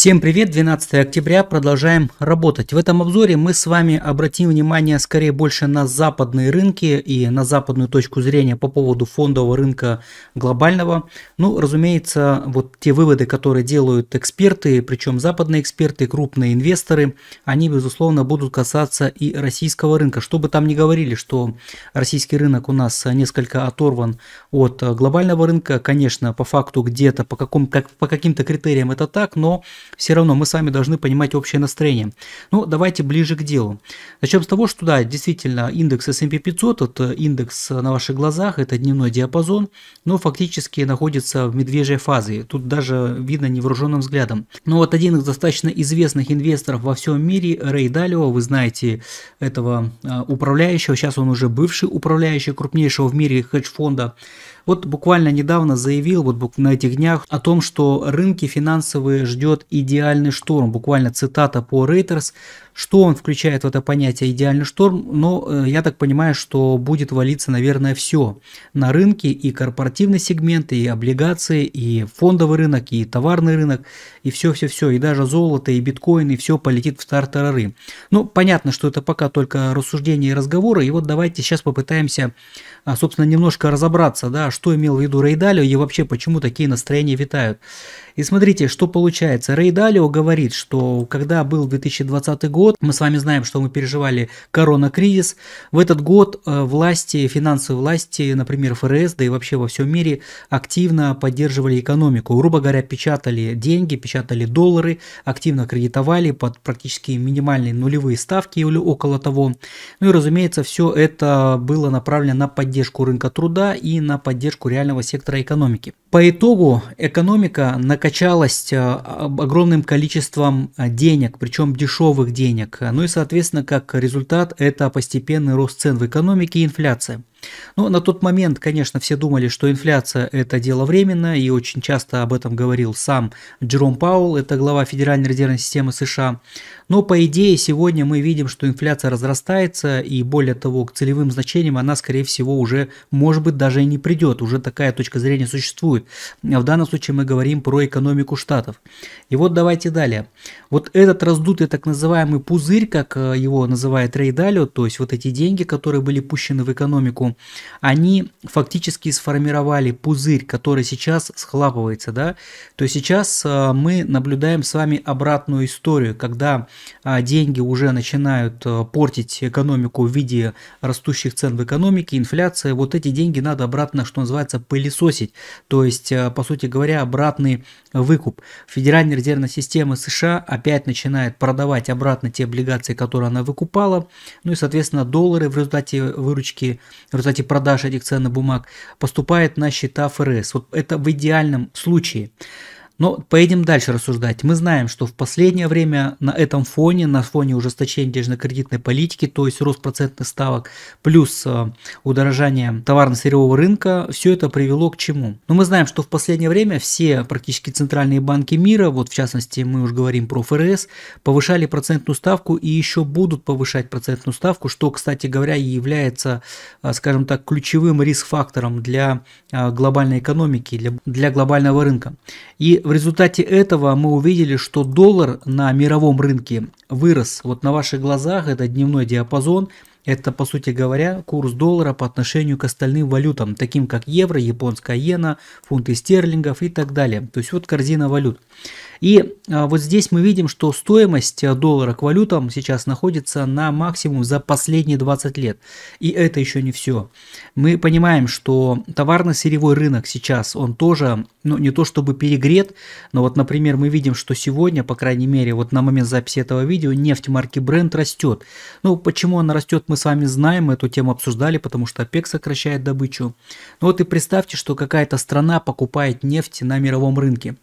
Всем привет, 12 октября, продолжаем работать. В этом обзоре мы с вами обратим внимание скорее больше на западные рынки и на западную точку зрения по поводу фондового рынка глобального. Ну, разумеется, вот те выводы, которые делают эксперты, причем западные эксперты, крупные инвесторы, они, безусловно, будут касаться и российского рынка. Что бы там ни говорили, что российский рынок у нас несколько оторван от глобального рынка, конечно, по факту где-то, по, как, по каким-то критериям это так, но все равно мы с вами должны понимать общее настроение. Ну давайте ближе к делу. Начнем с того, что да, действительно индекс S&P 500, это индекс на ваших глазах, это дневной диапазон, но фактически находится в медвежьей фазе. Тут даже видно невооруженным взглядом. Но ну, вот один из достаточно известных инвесторов во всем мире, Рэй Далио, вы знаете этого э, управляющего, сейчас он уже бывший управляющий крупнейшего в мире хедж-фонда, вот буквально недавно заявил, вот на этих днях, о том, что рынки финансовые ждет и идеальный шторм. Буквально цитата по Reuters. Что он включает в это понятие идеальный шторм? Ну, э, я так понимаю, что будет валиться, наверное, все. На рынке и корпоративный сегмент, и облигации, и фондовый рынок, и товарный рынок, и все-все-все. И даже золото, и биткоин, и все полетит в тартарары. Ну, понятно, что это пока только рассуждения и разговоры. И вот давайте сейчас попытаемся, а, собственно, немножко разобраться, да, что имел в виду Рейдалио и вообще почему такие настроения витают. И смотрите, что получается. Рейдалио Гайдалио говорит, что когда был 2020 год, мы с вами знаем, что мы переживали корона-кризис, в этот год э, власти, финансовые власти, например, ФРС, да и вообще во всем мире активно поддерживали экономику. Грубо говоря, печатали деньги, печатали доллары, активно кредитовали под практически минимальные нулевые ставки или около того. Ну и, разумеется, все это было направлено на поддержку рынка труда и на поддержку реального сектора экономики. По итогу экономика накачалась э, огромным огромным количеством а, денег, причем дешевых денег. Ну и, соответственно, как результат, это постепенный рост цен в экономике и инфляция. Ну, на тот момент, конечно, все думали, что инфляция – это дело временно, и очень часто об этом говорил сам Джером Паул, это глава Федеральной резервной системы США. Но, по идее, сегодня мы видим, что инфляция разрастается, и более того, к целевым значениям она, скорее всего, уже, может быть, даже и не придет, уже такая точка зрения существует. А в данном случае мы говорим про экономику штатов. И вот давайте далее. Вот этот раздутый так называемый пузырь, как э, его называет Рейдалио, то есть вот эти деньги, которые были пущены в экономику, они фактически сформировали пузырь, который сейчас схлапывается, да, то сейчас э, мы наблюдаем с вами обратную историю, когда а, деньги уже начинают э, портить экономику в виде растущих цен в экономике, инфляция, вот эти деньги надо обратно, что называется, пылесосить, то есть, э, по сути говоря, обратный выкуп. Федеральная резервная система США опять начинает продавать обратно те облигации, которые она выкупала, ну и, соответственно, доллары в результате выручки, в результате продаж этих ценных бумаг поступает на счета ФРС. Вот это в идеальном случае. Но поедем дальше рассуждать. Мы знаем, что в последнее время на этом фоне, на фоне ужесточения денежно-кредитной политики, то есть рост процентных ставок, плюс э, удорожание товарно-сырьевого рынка, все это привело к чему? Но мы знаем, что в последнее время все практически центральные банки мира, вот в частности мы уже говорим про ФРС, повышали процентную ставку и еще будут повышать процентную ставку, что, кстати говоря, и является, э, скажем так, ключевым риск-фактором для э, глобальной экономики, для, для глобального рынка. И в результате этого мы увидели, что доллар на мировом рынке вырос. Вот на ваших глазах это дневной диапазон. Это, по сути говоря, курс доллара по отношению к остальным валютам, таким как евро, японская иена, фунты стерлингов и так далее. То есть вот корзина валют. И а, вот здесь мы видим, что стоимость э, доллара к валютам сейчас находится на максимум за последние 20 лет. И это еще не все. Мы понимаем, что товарно-сырьевой рынок сейчас, он тоже, ну не то чтобы перегрет, но вот, например, мы видим, что сегодня, по крайней мере, вот на момент записи этого видео, нефть марки Brent растет. Ну, почему она растет, мы с вами знаем, мы эту тему обсуждали, потому что ОПЕК сокращает добычу. Ну вот и представьте, что какая-то страна покупает нефть на мировом рынке.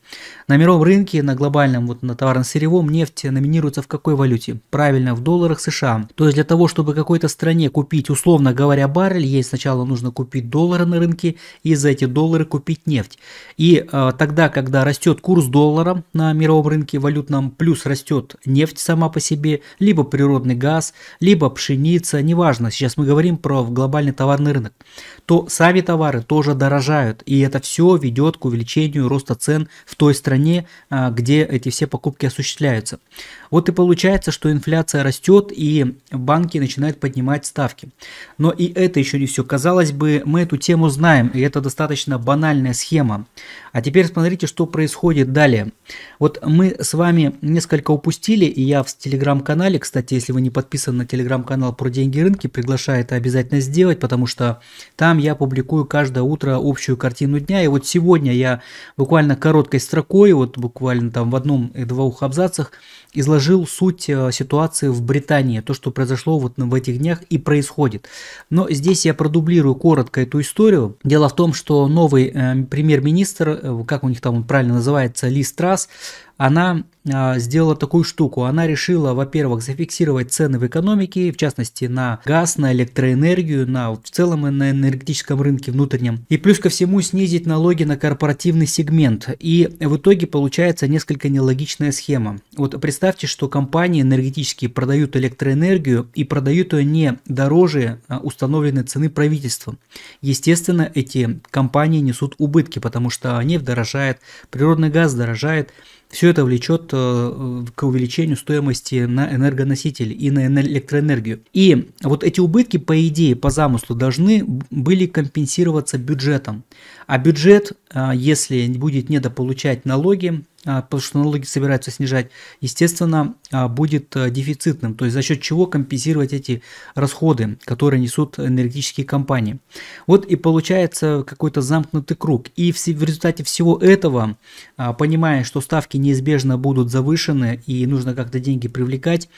На мировом рынке на глобальном, вот на товарно-сырьевом нефти номинируется в какой валюте? Правильно, в долларах США. То есть для того, чтобы какой-то стране купить, условно говоря, баррель, ей сначала нужно купить доллары на рынке и за эти доллары купить нефть. И э, тогда, когда растет курс доллара на мировом рынке валютном, плюс растет нефть сама по себе, либо природный газ, либо пшеница, неважно, сейчас мы говорим про глобальный товарный рынок, то сами товары тоже дорожают, и это все ведет к увеличению роста цен в той стране, э, где эти все покупки осуществляются. Вот и получается, что инфляция растет и банки начинают поднимать ставки. Но и это еще не все. Казалось бы, мы эту тему знаем, и это достаточно банальная схема. А теперь смотрите, что происходит далее. Вот мы с вами несколько упустили, и я в телеграм-канале, кстати, если вы не подписаны на телеграм-канал про деньги и рынки, приглашаю это обязательно сделать, потому что там я публикую каждое утро общую картину дня. И вот сегодня я буквально короткой строкой, вот буквально там в одном и двух абзацах изложил изложил суть э, ситуации в Британии, то, что произошло вот в этих днях и происходит. Но здесь я продублирую коротко эту историю. Дело в том, что новый э, премьер-министр, э, как у них там он правильно называется, Ли Страс, она а, сделала такую штуку. Она решила, во-первых, зафиксировать цены в экономике, в частности на газ, на электроэнергию, на в целом на энергетическом рынке внутреннем. И плюс ко всему снизить налоги на корпоративный сегмент. И в итоге получается несколько нелогичная схема. Вот представьте, что компании энергетические продают электроэнергию и продают ее не дороже а, установленной цены правительства. Естественно, эти компании несут убытки, потому что нефть дорожает, природный газ дорожает, все это влечет э, к увеличению стоимости на энергоносители и на электроэнергию. И вот эти убытки, по идее, по замыслу, должны были компенсироваться бюджетом. А бюджет, а, если будет недополучать налоги, а, потому что налоги собираются снижать, естественно, а, будет э, дефицитным, то есть за счет чего компенсировать эти расходы, которые несут энергетические компании. Вот и получается какой-то замкнутый круг. И в результате всего этого, понимая, что ставки неизбежно будут завышены и нужно как-то деньги привлекать,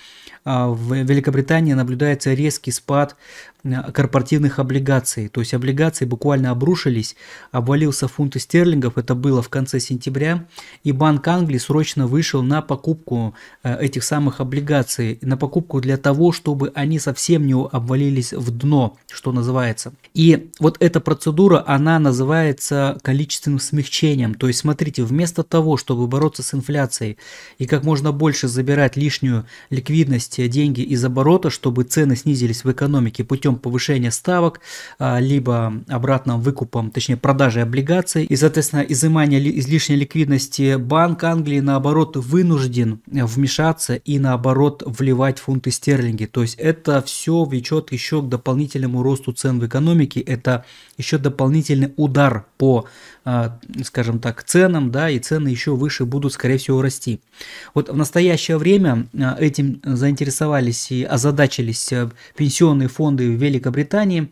в Великобритании наблюдается резкий спад Э, корпоративных облигаций. То есть облигации буквально обрушились, обвалился фунт стерлингов, это было в конце сентября, и Банк Англии срочно вышел на покупку э, этих самых облигаций, на покупку для того, чтобы они совсем не обвалились в дно, что называется. И вот эта процедура, она называется количественным смягчением. То есть смотрите, вместо того, чтобы бороться с инфляцией и как можно больше забирать лишнюю ликвидность, э, деньги из оборота, чтобы цены снизились в экономике путем путем повышения ставок, а, либо обратным выкупом, точнее продажей облигаций. И, соответственно, изымание излишней ликвидности Банк Англии, наоборот, вынужден вмешаться и, наоборот, вливать фунты стерлинги. То есть это все влечет еще к дополнительному росту цен в экономике. Это еще дополнительный удар по, а, скажем так, ценам, да, и цены еще выше будут, скорее всего, расти. Вот в настоящее время а, этим заинтересовались и озадачились пенсионные фонды Великобритании.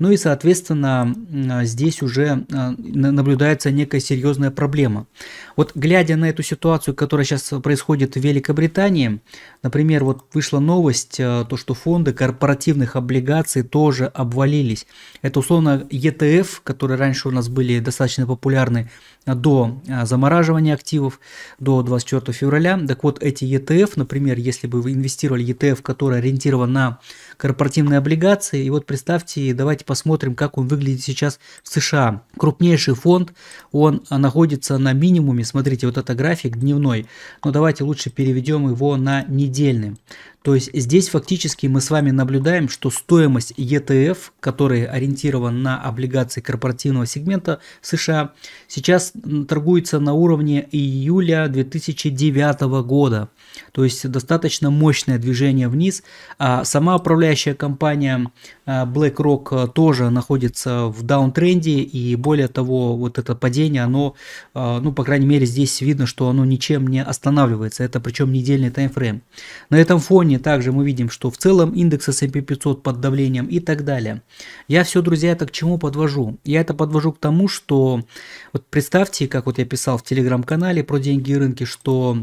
Ну и, соответственно, а, здесь уже а, наблюдается некая серьезная проблема. Вот глядя на эту ситуацию, которая сейчас происходит в Великобритании, например, вот вышла новость, а, то, что фонды корпоративных облигаций тоже обвалились. Это условно ETF, которые раньше у нас были достаточно популярны до замораживания активов, до 24 февраля. Так вот, эти ETF, например, если бы вы инвестировали ETF, который ориентирован на корпоративные облигации. И вот представьте, давайте посмотрим, как он выглядит сейчас в США. Крупнейший фонд, он находится на минимуме. Смотрите, вот это график дневной. Но давайте лучше переведем его на недельный. То есть здесь фактически мы с вами наблюдаем, что стоимость ETF, который ориентирован на облигации корпоративного сегмента США, сейчас торгуется на уровне июля 2009 года. То есть достаточно мощное движение вниз. А сама управляющая компания а, BlackRock а, тоже находится в даунтренде. И более того, вот это падение, оно, а, ну, по крайней мере, здесь видно, что оно ничем не останавливается. Это причем недельный таймфрейм. На этом фоне фоне также мы видим, что в целом индекс S&P 500 под давлением и так далее. Я все, друзья, это к чему подвожу? Я это подвожу к тому, что вот представьте, как вот я писал в телеграм-канале про деньги и рынки, что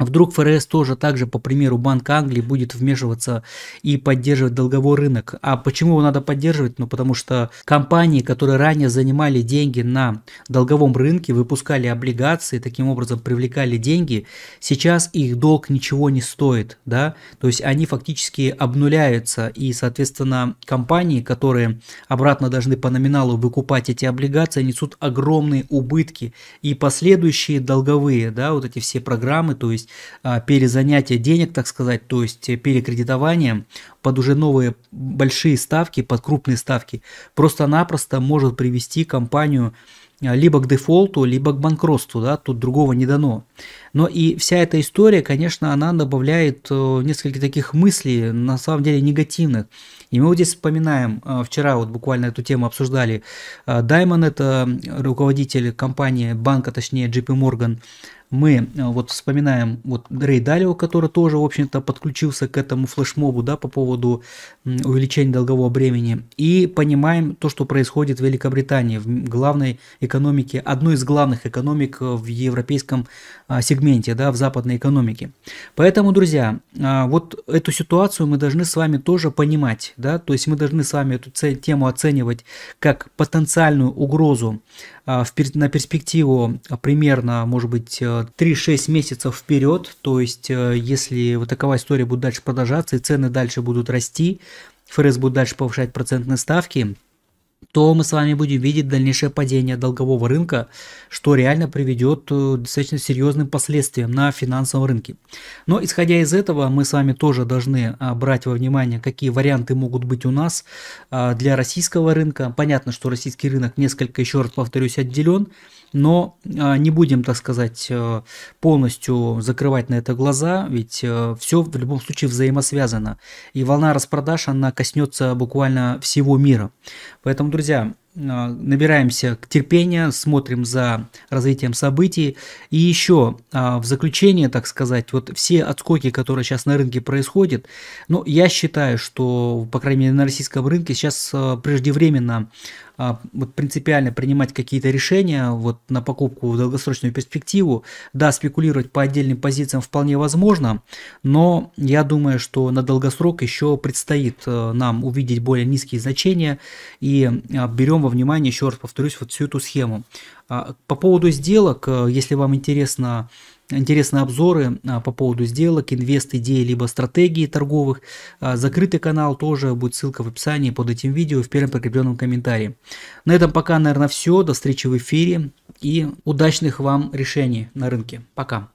Вдруг ФРС тоже так же, по примеру Банка Англии, будет вмешиваться и поддерживать долговой рынок. А почему его надо поддерживать? Ну, потому что компании, которые ранее занимали деньги на долговом рынке, выпускали облигации, таким образом привлекали деньги, сейчас их долг ничего не стоит, да, то есть они фактически обнуляются, и, соответственно, компании, которые обратно должны по номиналу выкупать эти облигации, несут огромные убытки, и последующие долговые, да, вот эти все программы, то есть а, перезанятие денег, так сказать, то есть э, перекредитование под уже новые большие ставки, под крупные ставки, просто-напросто может привести компанию а, либо к дефолту, либо к банкротству, да, тут другого не дано. Но и вся эта история, конечно, она добавляет э, несколько таких мыслей, на самом деле негативных. И мы вот здесь вспоминаем, э, вчера вот буквально эту тему обсуждали, Даймон, это руководитель компании, банка, точнее, JP Morgan, мы э, вот вспоминаем вот Рей Далио, который тоже, в общем-то, подключился к этому флешмобу, да, по поводу увеличения долгового бремени, и понимаем то, что происходит в Великобритании, в главной экономике, одной из главных экономик э, в европейском а, сегменте, да, в западной экономике. Поэтому, друзья, а, вот эту ситуацию мы должны с вами тоже понимать, да, то есть мы должны с вами эту тему оценивать как потенциальную угрозу а, на перспективу а, примерно, может быть, 3-6 э, месяцев вперед. То есть, э, если вот такова история будет дальше продолжаться и цены дальше будут расти, ФРС будет дальше повышать процентные ставки – то мы с вами будем видеть дальнейшее падение долгового рынка, что реально приведет к э, достаточно серьезным последствиям на финансовом рынке. Но исходя из этого, мы с вами тоже должны а, брать во внимание, какие варианты могут быть у нас а, для российского рынка. Понятно, что российский рынок несколько, еще раз повторюсь, отделен, но а, не будем, так сказать, э, полностью закрывать на это глаза, ведь э, все в любом случае взаимосвязано. И волна распродаж, она коснется буквально всего мира. Поэтому друзья, а, набираемся терпения, смотрим за развитием событий. И еще а, в заключение, так сказать, вот все отскоки, которые сейчас на рынке происходят, ну, я считаю, что, по крайней мере, на российском рынке сейчас а, преждевременно вот принципиально принимать какие-то решения вот на покупку в долгосрочную перспективу. Да, спекулировать по отдельным позициям вполне возможно, но я думаю, что на долгосрок еще предстоит нам увидеть более низкие значения и берем во внимание, еще раз повторюсь, вот всю эту схему. А, по поводу сделок, э, если вам интересно интересны обзоры а, по поводу сделок, инвест идеи, либо стратегии торговых. А, закрытый канал тоже будет ссылка в описании под этим видео в первом прикрепленном комментарии. На этом пока, наверное, все. До встречи в эфире и удачных вам решений на рынке. Пока.